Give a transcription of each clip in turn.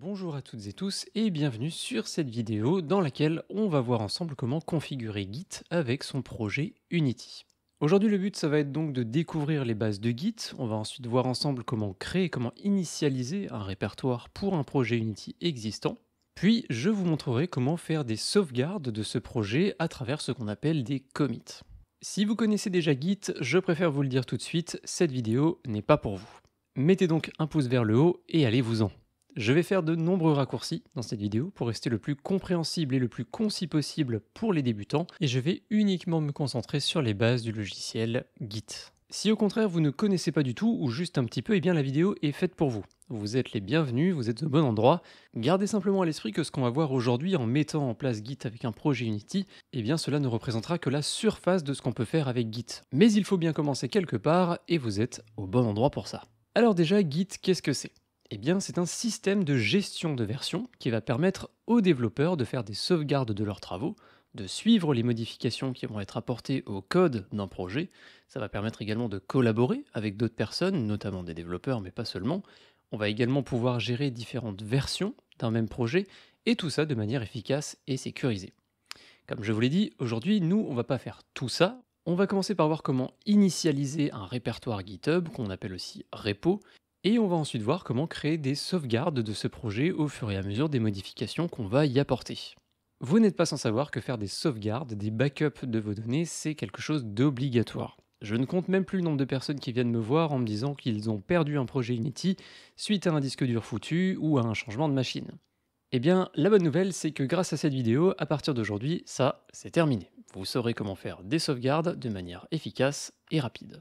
Bonjour à toutes et tous et bienvenue sur cette vidéo dans laquelle on va voir ensemble comment configurer Git avec son projet Unity. Aujourd'hui le but ça va être donc de découvrir les bases de Git, on va ensuite voir ensemble comment créer comment initialiser un répertoire pour un projet Unity existant, puis je vous montrerai comment faire des sauvegardes de ce projet à travers ce qu'on appelle des commits. Si vous connaissez déjà Git, je préfère vous le dire tout de suite, cette vidéo n'est pas pour vous. Mettez donc un pouce vers le haut et allez-vous-en. Je vais faire de nombreux raccourcis dans cette vidéo pour rester le plus compréhensible et le plus concis possible pour les débutants et je vais uniquement me concentrer sur les bases du logiciel Git. Si au contraire vous ne connaissez pas du tout ou juste un petit peu, et eh bien la vidéo est faite pour vous. Vous êtes les bienvenus, vous êtes au bon endroit. Gardez simplement à l'esprit que ce qu'on va voir aujourd'hui en mettant en place Git avec un projet Unity, eh bien cela ne représentera que la surface de ce qu'on peut faire avec Git. Mais il faut bien commencer quelque part et vous êtes au bon endroit pour ça. Alors déjà, Git, qu'est-ce que c'est eh bien, c'est un système de gestion de version qui va permettre aux développeurs de faire des sauvegardes de leurs travaux, de suivre les modifications qui vont être apportées au code d'un projet. Ça va permettre également de collaborer avec d'autres personnes, notamment des développeurs, mais pas seulement. On va également pouvoir gérer différentes versions d'un même projet, et tout ça de manière efficace et sécurisée. Comme je vous l'ai dit, aujourd'hui, nous, on va pas faire tout ça. On va commencer par voir comment initialiser un répertoire GitHub, qu'on appelle aussi repo, et on va ensuite voir comment créer des sauvegardes de ce projet au fur et à mesure des modifications qu'on va y apporter. Vous n'êtes pas sans savoir que faire des sauvegardes, des backups de vos données, c'est quelque chose d'obligatoire. Je ne compte même plus le nombre de personnes qui viennent me voir en me disant qu'ils ont perdu un projet Unity suite à un disque dur foutu ou à un changement de machine. Eh bien, la bonne nouvelle, c'est que grâce à cette vidéo, à partir d'aujourd'hui, ça, c'est terminé. Vous saurez comment faire des sauvegardes de manière efficace et rapide.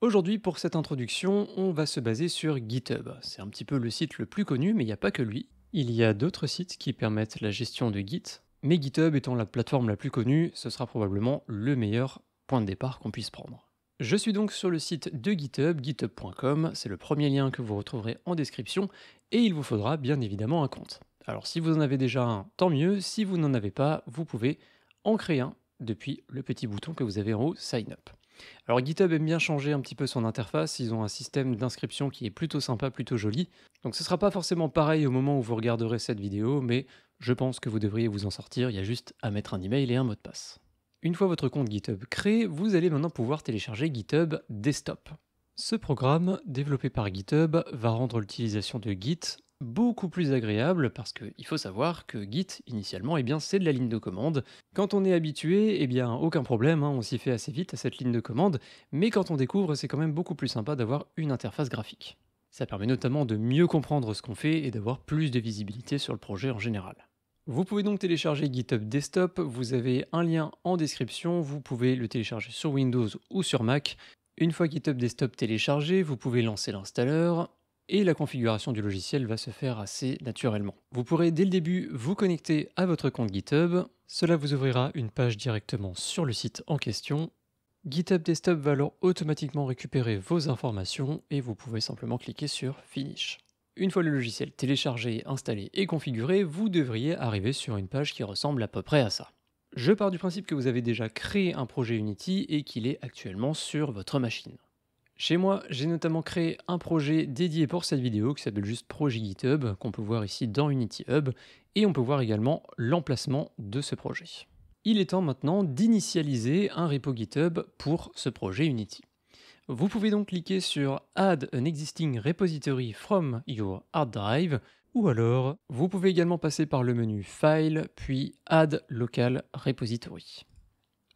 Aujourd'hui, pour cette introduction, on va se baser sur GitHub. C'est un petit peu le site le plus connu, mais il n'y a pas que lui. Il y a d'autres sites qui permettent la gestion de Git, mais GitHub étant la plateforme la plus connue, ce sera probablement le meilleur point de départ qu'on puisse prendre. Je suis donc sur le site de GitHub, github.com, c'est le premier lien que vous retrouverez en description, et il vous faudra bien évidemment un compte. Alors si vous en avez déjà un, tant mieux, si vous n'en avez pas, vous pouvez en créer un depuis le petit bouton que vous avez en haut, Sign Up. Alors GitHub aime bien changer un petit peu son interface, ils ont un système d'inscription qui est plutôt sympa, plutôt joli. Donc ce ne sera pas forcément pareil au moment où vous regarderez cette vidéo, mais je pense que vous devriez vous en sortir, il y a juste à mettre un email et un mot de passe. Une fois votre compte GitHub créé, vous allez maintenant pouvoir télécharger GitHub Desktop. Ce programme, développé par GitHub, va rendre l'utilisation de Git beaucoup plus agréable parce qu'il faut savoir que Git, initialement, eh bien, c'est de la ligne de commande. Quand on est habitué, eh bien, aucun problème, hein, on s'y fait assez vite à cette ligne de commande, mais quand on découvre, c'est quand même beaucoup plus sympa d'avoir une interface graphique. Ça permet notamment de mieux comprendre ce qu'on fait et d'avoir plus de visibilité sur le projet en général. Vous pouvez donc télécharger GitHub Desktop, vous avez un lien en description, vous pouvez le télécharger sur Windows ou sur Mac. Une fois GitHub Desktop téléchargé, vous pouvez lancer l'installeur, et la configuration du logiciel va se faire assez naturellement. Vous pourrez dès le début vous connecter à votre compte GitHub. Cela vous ouvrira une page directement sur le site en question. GitHub Desktop va alors automatiquement récupérer vos informations et vous pouvez simplement cliquer sur Finish. Une fois le logiciel téléchargé, installé et configuré, vous devriez arriver sur une page qui ressemble à peu près à ça. Je pars du principe que vous avez déjà créé un projet Unity et qu'il est actuellement sur votre machine. Chez moi, j'ai notamment créé un projet dédié pour cette vidéo qui s'appelle juste Projet GitHub, qu'on peut voir ici dans Unity Hub, et on peut voir également l'emplacement de ce projet. Il est temps maintenant d'initialiser un repo GitHub pour ce projet Unity. Vous pouvez donc cliquer sur Add an existing repository from your hard drive, ou alors vous pouvez également passer par le menu File, puis Add local repository.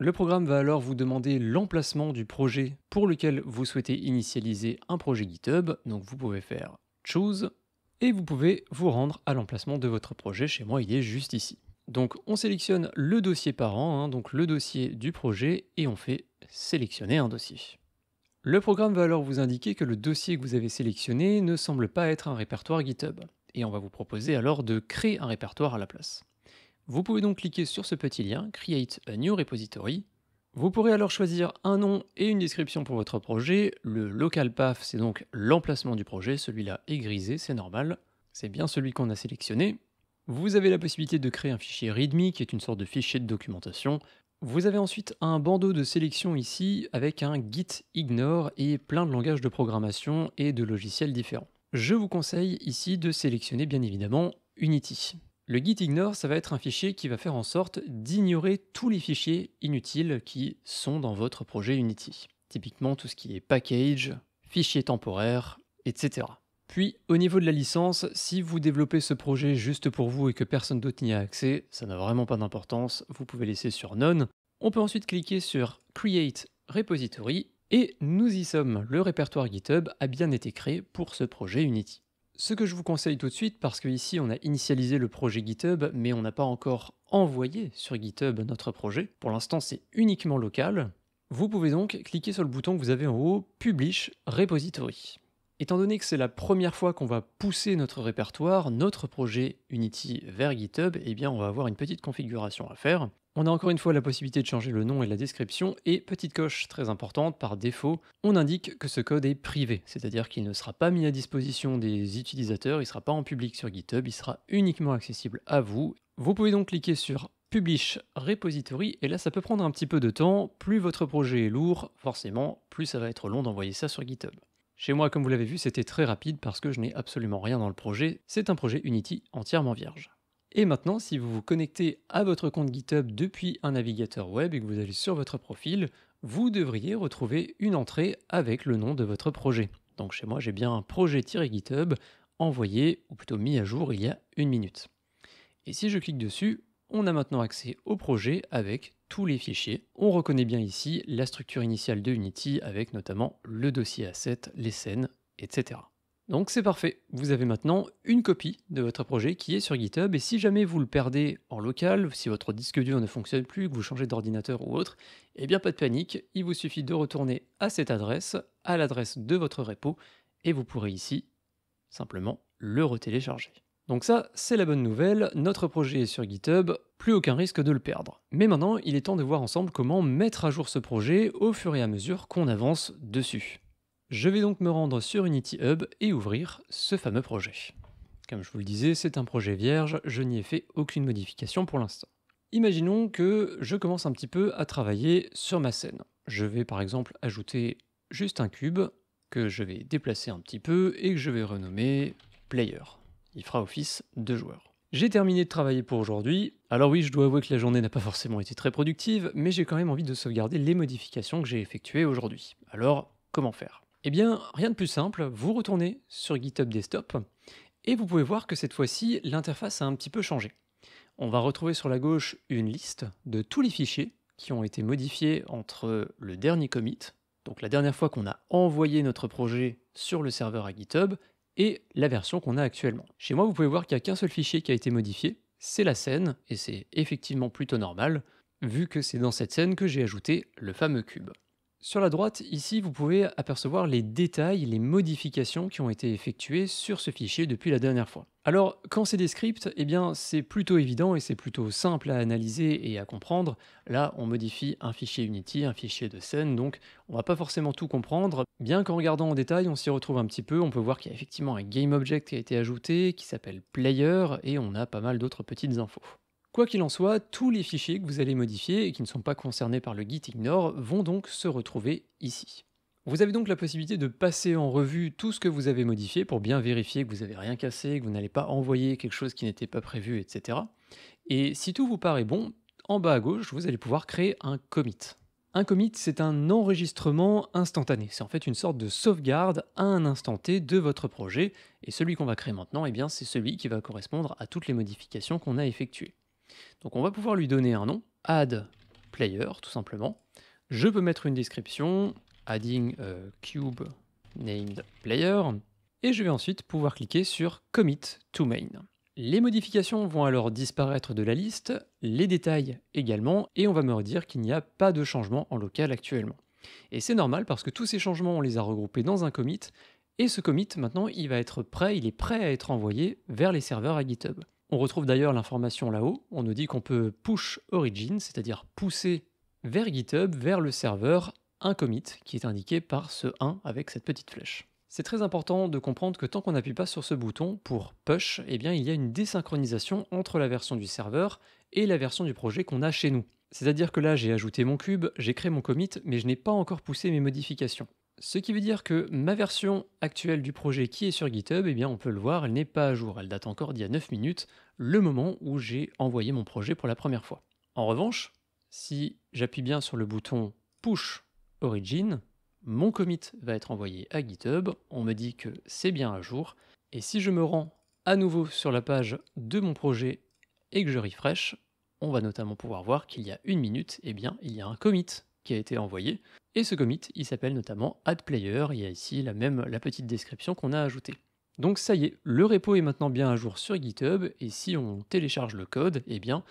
Le programme va alors vous demander l'emplacement du projet pour lequel vous souhaitez initialiser un projet GitHub. Donc vous pouvez faire choose et vous pouvez vous rendre à l'emplacement de votre projet. Chez moi, il est juste ici. Donc on sélectionne le dossier parent, hein, donc le dossier du projet, et on fait sélectionner un dossier. Le programme va alors vous indiquer que le dossier que vous avez sélectionné ne semble pas être un répertoire GitHub, et on va vous proposer alors de créer un répertoire à la place. Vous pouvez donc cliquer sur ce petit lien Create a new repository. Vous pourrez alors choisir un nom et une description pour votre projet. Le local path, c'est donc l'emplacement du projet. Celui-là est grisé, c'est normal. C'est bien celui qu'on a sélectionné. Vous avez la possibilité de créer un fichier README qui est une sorte de fichier de documentation. Vous avez ensuite un bandeau de sélection ici avec un git ignore et plein de langages de programmation et de logiciels différents. Je vous conseille ici de sélectionner bien évidemment Unity. Le git ignore, ça va être un fichier qui va faire en sorte d'ignorer tous les fichiers inutiles qui sont dans votre projet Unity. Typiquement tout ce qui est package, fichiers temporaires, etc. Puis au niveau de la licence, si vous développez ce projet juste pour vous et que personne d'autre n'y a accès, ça n'a vraiment pas d'importance, vous pouvez laisser sur None. On peut ensuite cliquer sur Create Repository et nous y sommes, le répertoire GitHub a bien été créé pour ce projet Unity. Ce que je vous conseille tout de suite, parce qu'ici on a initialisé le projet GitHub, mais on n'a pas encore envoyé sur GitHub notre projet. Pour l'instant, c'est uniquement local. Vous pouvez donc cliquer sur le bouton que vous avez en haut, Publish Repository. Étant donné que c'est la première fois qu'on va pousser notre répertoire, notre projet Unity vers GitHub, eh bien on va avoir une petite configuration à faire. On a encore une fois la possibilité de changer le nom et la description, et petite coche très importante, par défaut, on indique que ce code est privé, c'est-à-dire qu'il ne sera pas mis à disposition des utilisateurs, il ne sera pas en public sur GitHub, il sera uniquement accessible à vous. Vous pouvez donc cliquer sur Publish Repository, et là ça peut prendre un petit peu de temps, plus votre projet est lourd, forcément, plus ça va être long d'envoyer ça sur GitHub. Chez moi, comme vous l'avez vu, c'était très rapide parce que je n'ai absolument rien dans le projet, c'est un projet Unity entièrement vierge. Et maintenant, si vous vous connectez à votre compte GitHub depuis un navigateur web et que vous allez sur votre profil, vous devriez retrouver une entrée avec le nom de votre projet. Donc chez moi, j'ai bien un projet-GitHub envoyé, ou plutôt mis à jour il y a une minute. Et si je clique dessus, on a maintenant accès au projet avec tous les fichiers. On reconnaît bien ici la structure initiale de Unity avec notamment le dossier asset, les scènes, etc. Donc c'est parfait, vous avez maintenant une copie de votre projet qui est sur GitHub et si jamais vous le perdez en local, si votre disque dur ne fonctionne plus, que vous changez d'ordinateur ou autre, eh bien pas de panique, il vous suffit de retourner à cette adresse, à l'adresse de votre repo, et vous pourrez ici simplement le retélécharger. Donc ça, c'est la bonne nouvelle, notre projet est sur GitHub, plus aucun risque de le perdre. Mais maintenant, il est temps de voir ensemble comment mettre à jour ce projet au fur et à mesure qu'on avance dessus. Je vais donc me rendre sur Unity Hub et ouvrir ce fameux projet. Comme je vous le disais, c'est un projet vierge, je n'y ai fait aucune modification pour l'instant. Imaginons que je commence un petit peu à travailler sur ma scène. Je vais par exemple ajouter juste un cube que je vais déplacer un petit peu et que je vais renommer player. Il fera office de joueur. J'ai terminé de travailler pour aujourd'hui. Alors oui, je dois avouer que la journée n'a pas forcément été très productive, mais j'ai quand même envie de sauvegarder les modifications que j'ai effectuées aujourd'hui. Alors, comment faire eh bien, rien de plus simple, vous retournez sur GitHub Desktop et vous pouvez voir que cette fois-ci, l'interface a un petit peu changé. On va retrouver sur la gauche une liste de tous les fichiers qui ont été modifiés entre le dernier commit, donc la dernière fois qu'on a envoyé notre projet sur le serveur à GitHub, et la version qu'on a actuellement. Chez moi, vous pouvez voir qu'il n'y a qu'un seul fichier qui a été modifié, c'est la scène, et c'est effectivement plutôt normal, vu que c'est dans cette scène que j'ai ajouté le fameux cube. Sur la droite, ici, vous pouvez apercevoir les détails, les modifications qui ont été effectuées sur ce fichier depuis la dernière fois. Alors, quand c'est des scripts, eh bien, c'est plutôt évident et c'est plutôt simple à analyser et à comprendre. Là, on modifie un fichier Unity, un fichier de scène, donc on va pas forcément tout comprendre. Bien qu'en regardant en détail, on s'y retrouve un petit peu. On peut voir qu'il y a effectivement un object qui a été ajouté, qui s'appelle Player, et on a pas mal d'autres petites infos. Quoi qu'il en soit, tous les fichiers que vous allez modifier et qui ne sont pas concernés par le git ignore vont donc se retrouver ici. Vous avez donc la possibilité de passer en revue tout ce que vous avez modifié pour bien vérifier que vous n'avez rien cassé, que vous n'allez pas envoyer quelque chose qui n'était pas prévu, etc. Et si tout vous paraît bon, en bas à gauche, vous allez pouvoir créer un commit. Un commit, c'est un enregistrement instantané. C'est en fait une sorte de sauvegarde à un instant T de votre projet. Et celui qu'on va créer maintenant, eh bien, c'est celui qui va correspondre à toutes les modifications qu'on a effectuées. Donc on va pouvoir lui donner un nom, add player tout simplement. Je peux mettre une description, adding euh, cube named player, et je vais ensuite pouvoir cliquer sur commit to main. Les modifications vont alors disparaître de la liste, les détails également, et on va me redire qu'il n'y a pas de changement en local actuellement. Et c'est normal parce que tous ces changements, on les a regroupés dans un commit, et ce commit maintenant, il va être prêt, il est prêt à être envoyé vers les serveurs à GitHub. On retrouve d'ailleurs l'information là-haut, on nous dit qu'on peut push origin, c'est-à-dire pousser vers GitHub, vers le serveur, un commit qui est indiqué par ce 1 avec cette petite flèche. C'est très important de comprendre que tant qu'on n'appuie pas sur ce bouton pour push, eh bien il y a une désynchronisation entre la version du serveur et la version du projet qu'on a chez nous. C'est-à-dire que là j'ai ajouté mon cube, j'ai créé mon commit, mais je n'ai pas encore poussé mes modifications. Ce qui veut dire que ma version actuelle du projet qui est sur GitHub, eh bien on peut le voir, elle n'est pas à jour, elle date encore d'il y a 9 minutes, le moment où j'ai envoyé mon projet pour la première fois. En revanche, si j'appuie bien sur le bouton Push Origin, mon commit va être envoyé à GitHub, on me dit que c'est bien à jour, et si je me rends à nouveau sur la page de mon projet et que je refresh, on va notamment pouvoir voir qu'il y a une minute, eh bien il y a un commit qui a été envoyé. Et ce commit, il s'appelle notamment add player. Il y a ici la même la petite description qu'on a ajoutée. Donc ça y est, le repo est maintenant bien à jour sur GitHub, et si on télécharge le code, et eh bien,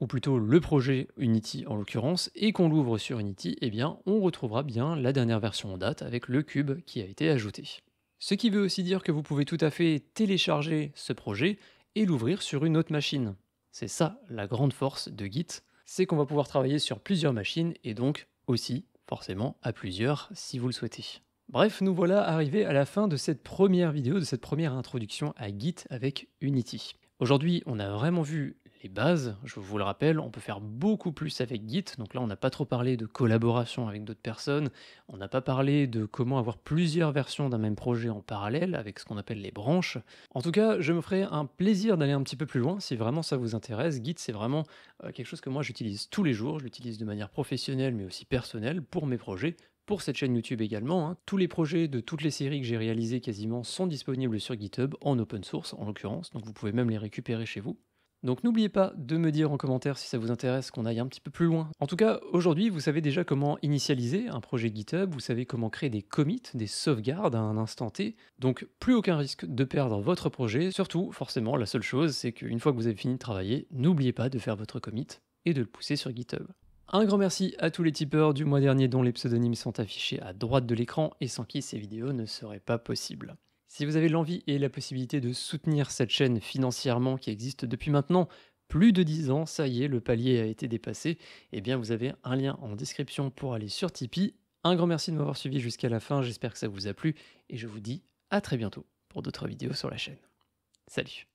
ou plutôt le projet Unity en l'occurrence, et qu'on l'ouvre sur Unity, et eh bien, on retrouvera bien la dernière version en date avec le cube qui a été ajouté. Ce qui veut aussi dire que vous pouvez tout à fait télécharger ce projet et l'ouvrir sur une autre machine. C'est ça la grande force de Git, c'est qu'on va pouvoir travailler sur plusieurs machines et donc aussi, forcément, à plusieurs si vous le souhaitez. Bref, nous voilà arrivés à la fin de cette première vidéo, de cette première introduction à Git avec Unity. Aujourd'hui, on a vraiment vu les bases. Je vous le rappelle, on peut faire beaucoup plus avec Git. Donc là, on n'a pas trop parlé de collaboration avec d'autres personnes. On n'a pas parlé de comment avoir plusieurs versions d'un même projet en parallèle avec ce qu'on appelle les branches. En tout cas, je me ferai un plaisir d'aller un petit peu plus loin si vraiment ça vous intéresse. Git, c'est vraiment euh, quelque chose que moi j'utilise tous les jours. Je l'utilise de manière professionnelle mais aussi personnelle pour mes projets pour cette chaîne YouTube également. Hein. Tous les projets de toutes les séries que j'ai réalisées quasiment sont disponibles sur GitHub en open source en l'occurrence, donc vous pouvez même les récupérer chez vous. Donc n'oubliez pas de me dire en commentaire si ça vous intéresse qu'on aille un petit peu plus loin. En tout cas, aujourd'hui, vous savez déjà comment initialiser un projet GitHub, vous savez comment créer des commits, des sauvegardes à un instant T, donc plus aucun risque de perdre votre projet. Surtout, forcément, la seule chose, c'est qu'une fois que vous avez fini de travailler, n'oubliez pas de faire votre commit et de le pousser sur GitHub. Un grand merci à tous les tipeurs du mois dernier dont les pseudonymes sont affichés à droite de l'écran et sans qui ces vidéos ne seraient pas possibles. Si vous avez l'envie et la possibilité de soutenir cette chaîne financièrement qui existe depuis maintenant plus de 10 ans, ça y est, le palier a été dépassé, et eh bien vous avez un lien en description pour aller sur Tipeee. Un grand merci de m'avoir suivi jusqu'à la fin, j'espère que ça vous a plu et je vous dis à très bientôt pour d'autres vidéos sur la chaîne. Salut